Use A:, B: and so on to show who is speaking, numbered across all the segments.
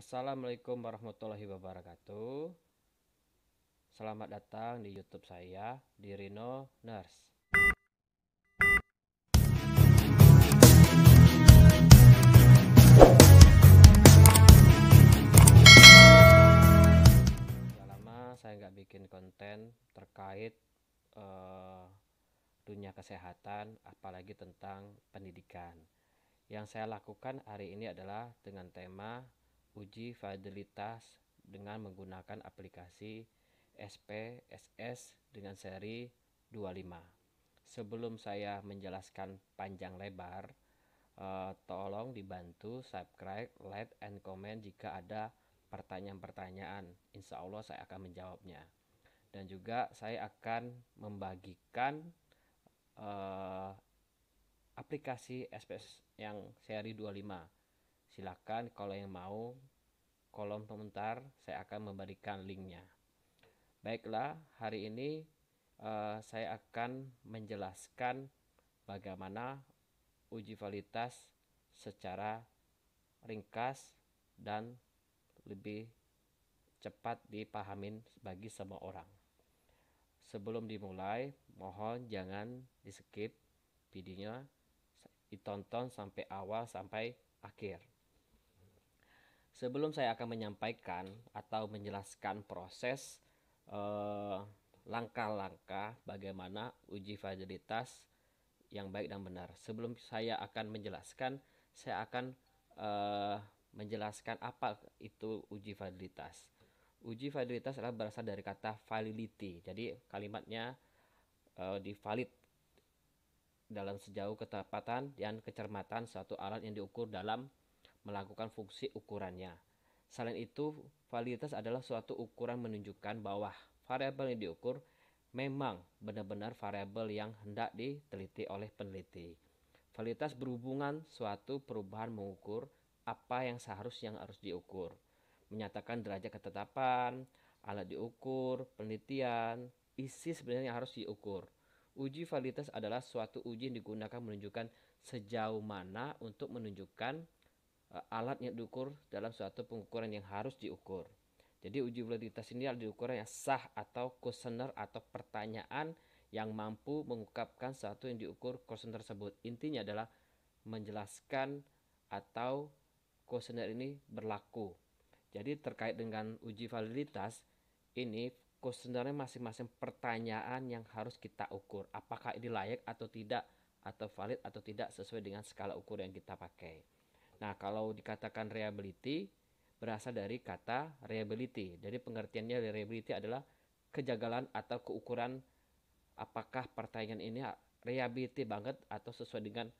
A: Assalamualaikum warahmatullahi wabarakatuh. Selamat datang di YouTube saya di Rino Nurse. Sudah lama saya nggak bikin konten terkait uh, dunia kesehatan, apalagi tentang pendidikan. Yang saya lakukan hari ini adalah dengan tema uji validitas dengan menggunakan aplikasi SPSS dengan seri 25. Sebelum saya menjelaskan panjang lebar, eh, tolong dibantu subscribe, like, and comment jika ada pertanyaan-pertanyaan. Insya Allah saya akan menjawabnya. Dan juga saya akan membagikan eh, aplikasi SPSS yang seri 25 Silakan kalau yang mau kolom komentar saya akan memberikan linknya. Baiklah, hari ini uh, saya akan menjelaskan bagaimana uji validitas secara ringkas dan lebih cepat dipahamin bagi semua orang. Sebelum dimulai, mohon jangan di skip videonya, ditonton sampai awal sampai akhir. Sebelum saya akan menyampaikan atau menjelaskan proses eh, langkah-langkah eh, bagaimana uji validitas yang baik dan benar. Sebelum saya akan menjelaskan, saya akan eh, menjelaskan apa itu uji validitas. Uji validitas adalah berasal dari kata validity. Jadi kalimatnya eh, di valid dalam sejauh ketepatan dan kecermatan suatu alat yang diukur dalam melakukan fungsi ukurannya. Selain itu, validitas adalah suatu ukuran menunjukkan bahwa variabel yang diukur memang benar-benar variabel yang hendak diteliti oleh peneliti. Validitas berhubungan suatu perubahan mengukur apa yang seharusnya yang harus diukur. Menyatakan derajat ketetapan, alat diukur, penelitian, isi sebenarnya yang harus diukur. Uji validitas adalah suatu uji yang digunakan menunjukkan sejauh mana untuk menunjukkan Eh, alatnya diukur dalam suatu pengukuran yang harus diukur. Jadi uji validitas ini adalah diukuran yang sah atau kuesioner atau pertanyaan yang mampu mengungkapkan suatu yang diukur kuesioner tersebut. Intinya adalah menjelaskan atau kuesioner ini berlaku. Jadi terkait dengan uji validitas ini kuesionernya masing-masing pertanyaan yang harus kita ukur apakah ini layak atau tidak atau valid atau tidak sesuai dengan skala ukur yang kita pakai. Nah, kalau dikatakan reliability berasal dari kata reliability. Jadi pengertiannya reliability adalah kejagalan atau keukuran apakah pertanyaan ini reliability banget atau sesuai dengan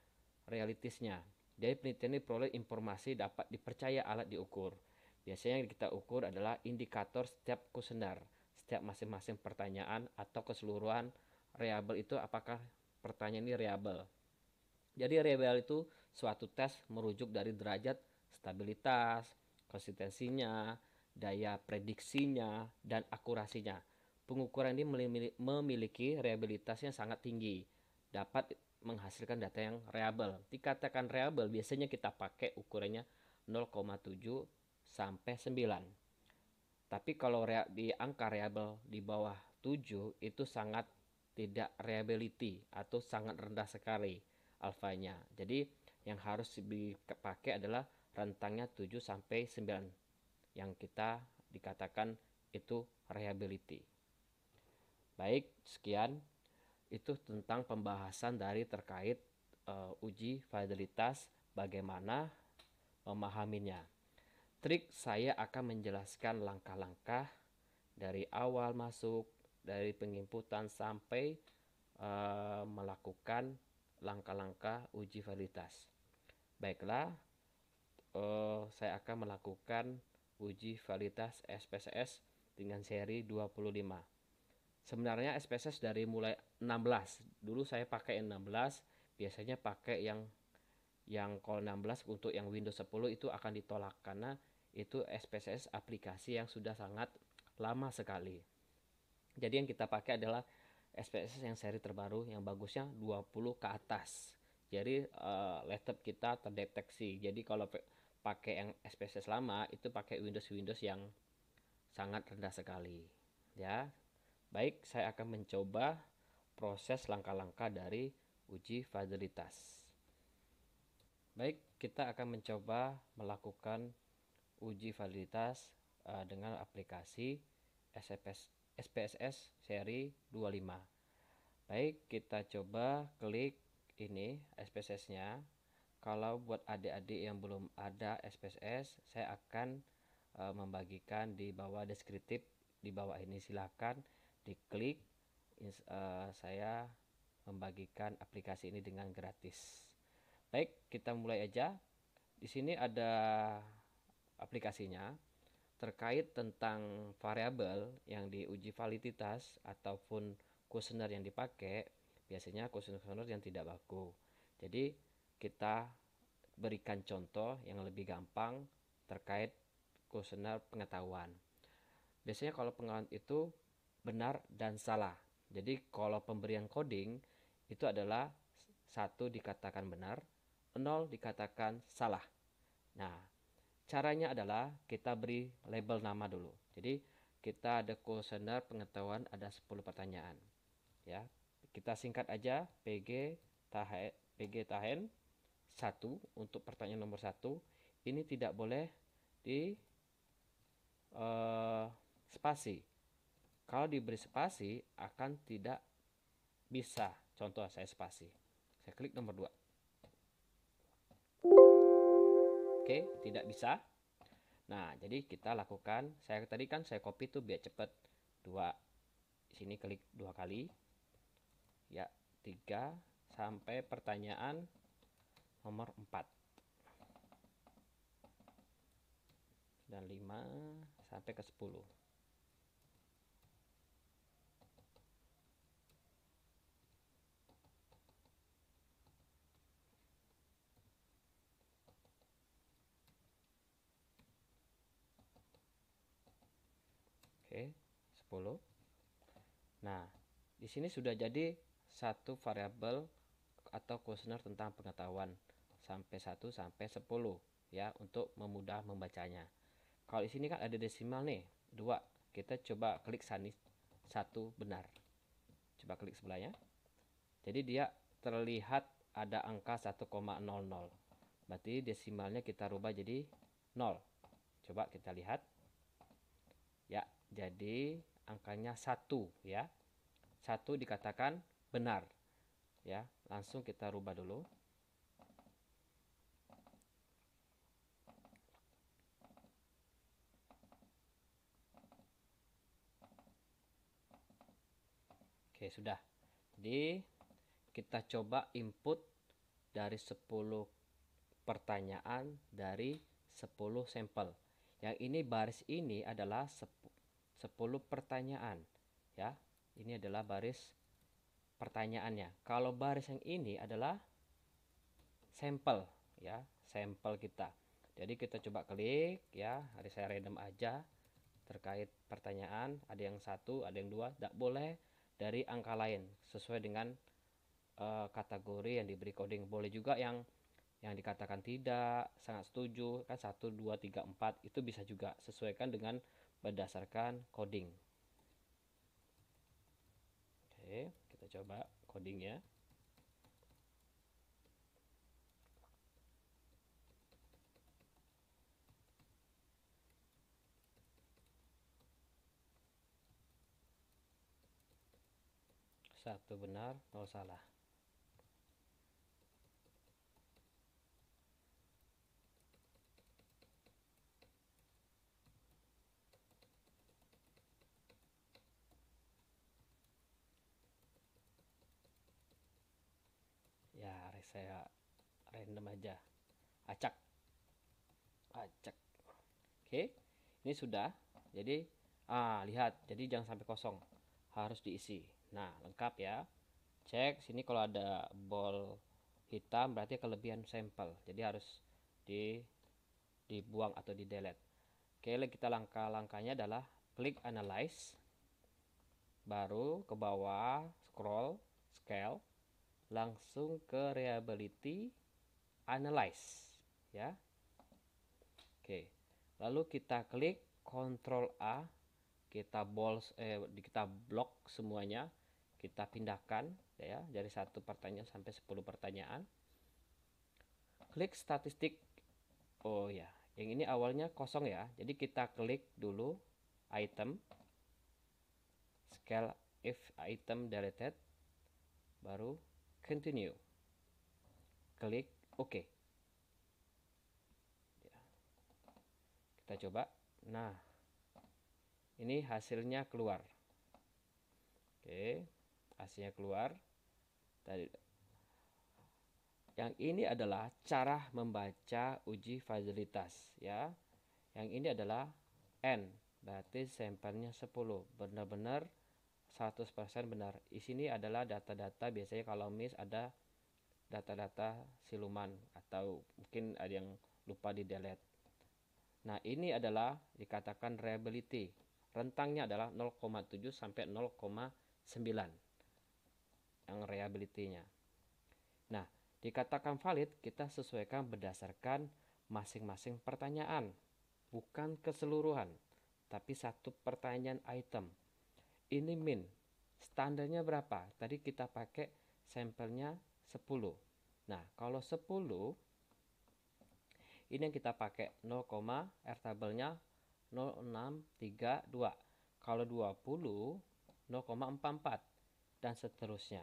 A: realitisnya. Jadi penelitian ini peroleh informasi dapat dipercaya alat diukur. Biasanya yang kita ukur adalah indikator setiap kusendar, setiap masing-masing pertanyaan atau keseluruhan reliable itu apakah pertanyaan ini reliable. Jadi reliable itu suatu tes merujuk dari derajat stabilitas, konsistensinya, daya prediksinya, dan akurasinya. Pengukuran ini memiliki reliabilitas yang sangat tinggi, dapat menghasilkan data yang reliable. Dikatakan reliable biasanya kita pakai ukurannya 0,7 sampai 9. Tapi kalau di angka reliable di bawah 7 itu sangat tidak reliability atau sangat rendah sekali alfanya. Jadi yang harus dipakai adalah rentangnya 7 sampai 9 yang kita dikatakan itu reliability. Baik, sekian itu tentang pembahasan dari terkait uh, uji validitas bagaimana memahaminya. Trik saya akan menjelaskan langkah-langkah dari awal masuk, dari penginputan sampai uh, melakukan langkah-langkah uji validitas. Baiklah, uh, saya akan melakukan uji validitas SPSS dengan seri 25. Sebenarnya SPSS dari mulai 16. Dulu saya pakai 16, biasanya pakai yang yang call 16 untuk yang Windows 10 itu akan ditolak karena itu SPSS aplikasi yang sudah sangat lama sekali. Jadi yang kita pakai adalah SPSS yang seri terbaru yang bagusnya 20 ke atas jadi uh, laptop kita terdeteksi jadi kalau pakai yang SPSS lama itu pakai Windows Windows yang sangat rendah sekali ya baik saya akan mencoba proses langkah-langkah dari uji validitas baik kita akan mencoba melakukan uji validitas uh, eh, dengan aplikasi SPS, SPSS seri 25 baik kita coba klik ini SPSS-nya. Kalau buat adik-adik yang belum ada SPSS, saya akan e, membagikan di bawah deskriptif di bawah ini silahkan diklik ins, e, saya membagikan aplikasi ini dengan gratis. Baik, kita mulai aja. Di sini ada aplikasinya terkait tentang variabel yang diuji validitas ataupun kuesioner yang dipakai biasanya kuesioner yang tidak baku jadi kita berikan contoh yang lebih gampang terkait kuesioner pengetahuan biasanya kalau pengetahuan itu benar dan salah jadi kalau pemberian coding itu adalah satu dikatakan benar nol dikatakan salah nah caranya adalah kita beri label nama dulu jadi kita ada kuesioner pengetahuan ada 10 pertanyaan ya kita singkat aja PG tahen, PG tahen 1 untuk pertanyaan nomor 1 ini tidak boleh di uh, spasi kalau diberi spasi akan tidak bisa contoh saya spasi saya klik nomor 2 Oke, tidak bisa. Nah, jadi kita lakukan. Saya tadi kan saya copy tuh biar cepat. Dua, sini klik dua kali ya tiga sampai pertanyaan nomor empat dan lima sampai ke sepuluh Oke, 10. Nah, di sini sudah jadi satu variabel atau kuesioner tentang pengetahuan sampai 1 sampai 10 ya untuk memudah membacanya. Kalau di sini kan ada desimal nih, 2. Kita coba klik sini satu benar. Coba klik sebelahnya. Jadi dia terlihat ada angka 1,00. Berarti desimalnya kita rubah jadi 0. Coba kita lihat. Ya, jadi angkanya 1 ya. 1 dikatakan benar. Ya, langsung kita rubah dulu. Oke, sudah. Jadi, kita coba input dari 10 pertanyaan dari 10 sampel. Yang ini baris ini adalah 10 pertanyaan, ya. Ini adalah baris pertanyaannya. Kalau baris yang ini adalah sampel ya, sampel kita. Jadi kita coba klik ya, hari saya random aja terkait pertanyaan, ada yang satu, ada yang dua, tidak boleh dari angka lain sesuai dengan uh, kategori yang diberi coding. Boleh juga yang yang dikatakan tidak, sangat setuju, kan satu dua tiga empat itu bisa juga sesuaikan dengan berdasarkan coding. Oke. Okay kita coba coding ya satu benar nol salah saya random aja acak acak oke ini sudah jadi ah lihat jadi jangan sampai kosong harus diisi nah lengkap ya cek sini kalau ada bol hitam berarti kelebihan sampel jadi harus di dibuang atau di delete oke kita langkah-langkahnya adalah klik analyze baru ke bawah scroll scale langsung ke reliability analyze ya oke lalu kita klik control A kita bols eh, kita blok semuanya kita pindahkan ya dari satu pertanyaan sampai 10 pertanyaan klik statistik oh ya yang ini awalnya kosong ya jadi kita klik dulu item scale if item deleted baru continue klik OK ya. kita coba nah ini hasilnya keluar oke hasilnya keluar tadi yang ini adalah cara membaca uji fasilitas ya yang ini adalah N berarti sampelnya 10 benar-benar 100% benar. Di sini adalah data-data biasanya kalau miss ada data-data siluman atau mungkin ada yang lupa di delete. Nah, ini adalah dikatakan reliability. Rentangnya adalah 0,7 sampai 0,9 yang reliability-nya. Nah, dikatakan valid kita sesuaikan berdasarkan masing-masing pertanyaan, bukan keseluruhan, tapi satu pertanyaan item ini min. Standarnya berapa? Tadi kita pakai sampelnya 10. Nah, kalau 10 ini yang kita pakai 0, R tabelnya 0632. Kalau 20 0,44 dan seterusnya.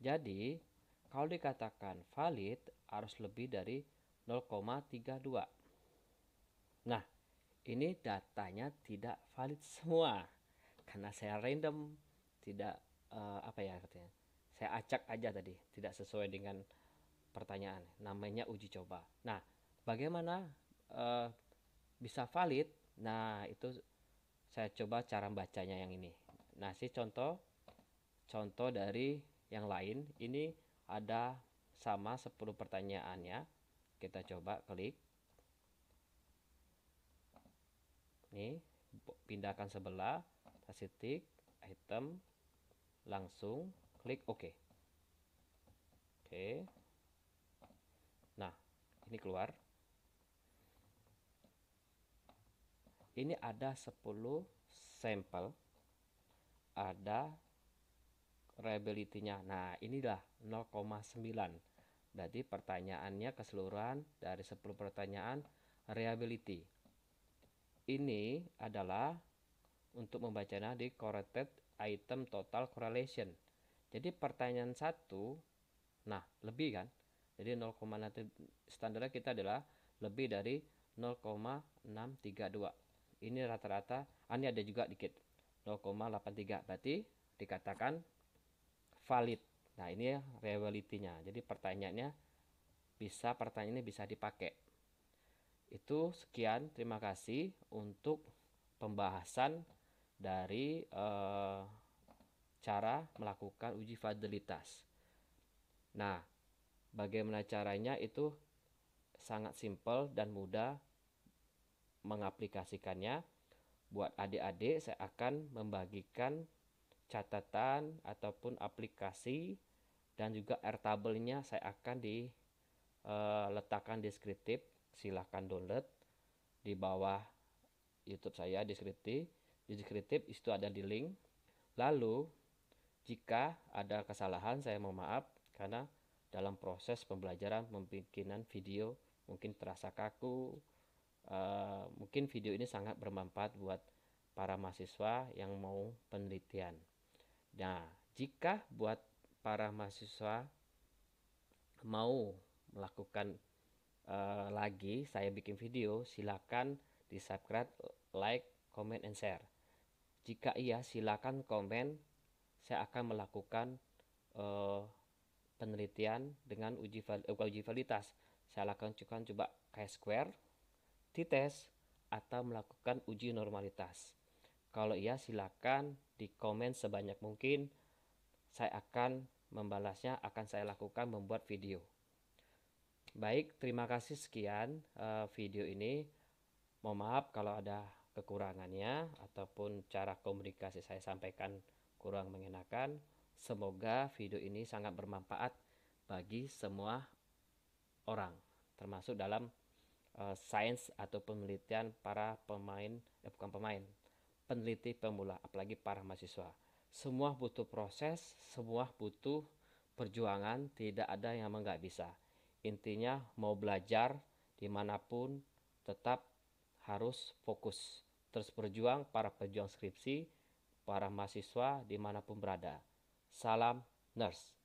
A: Jadi, kalau dikatakan valid harus lebih dari 0,32. Nah, ini datanya tidak valid semua karena saya random tidak uh, apa ya katanya saya acak aja tadi tidak sesuai dengan pertanyaan namanya uji coba nah bagaimana uh, bisa valid nah itu saya coba cara bacanya yang ini nah si contoh contoh dari yang lain ini ada sama 10 pertanyaannya kita coba klik nih pindahkan sebelah kasih tik item langsung klik OK oke nah ini keluar ini ada 10 sampel ada reliability-nya nah inilah 0,9 jadi pertanyaannya keseluruhan dari 10 pertanyaan reliability ini adalah untuk membacanya di correlated item total correlation. Jadi pertanyaan satu, nah lebih kan? Jadi 0,6 standarnya kita adalah lebih dari 0,632. Ini rata-rata, ah, ini ada juga dikit 0,83. Berarti dikatakan valid. Nah ini ya realitinya. Jadi pertanyaannya bisa pertanyaan ini bisa dipakai. Itu sekian. Terima kasih untuk pembahasan dari uh, cara melakukan uji fadilitas. Nah, bagaimana caranya itu sangat simpel dan mudah mengaplikasikannya. Buat adik-adik saya akan membagikan catatan ataupun aplikasi dan juga airtable-nya saya akan diletakkan eh, deskriptif. Silahkan download di bawah YouTube saya deskriptif deskriptif itu ada di link. Lalu jika ada kesalahan saya mohon maaf karena dalam proses pembelajaran pembikinan video mungkin terasa kaku. Uh, mungkin video ini sangat bermanfaat buat para mahasiswa yang mau penelitian. Nah, jika buat para mahasiswa mau melakukan uh, lagi saya bikin video, silakan di subscribe, like, comment, and share. Jika iya, silakan komen. Saya akan melakukan uh, penelitian dengan uji, uh, uji validitas. Saya akan coba, coba chi-square, t-test, atau melakukan uji normalitas. Kalau iya, silakan di komen sebanyak mungkin. Saya akan membalasnya, akan saya lakukan membuat video. Baik, terima kasih sekian uh, video ini. Mohon maaf kalau ada kekurangannya ataupun cara komunikasi saya sampaikan kurang mengenakan. Semoga video ini sangat bermanfaat bagi semua orang, termasuk dalam uh, sains atau penelitian para pemain, eh, bukan pemain, peneliti pemula, apalagi para mahasiswa. Semua butuh proses, semua butuh perjuangan, tidak ada yang menggak bisa. Intinya mau belajar dimanapun tetap harus fokus Terus berjuang para pejuang skripsi, para mahasiswa dimanapun berada. Salam nurse.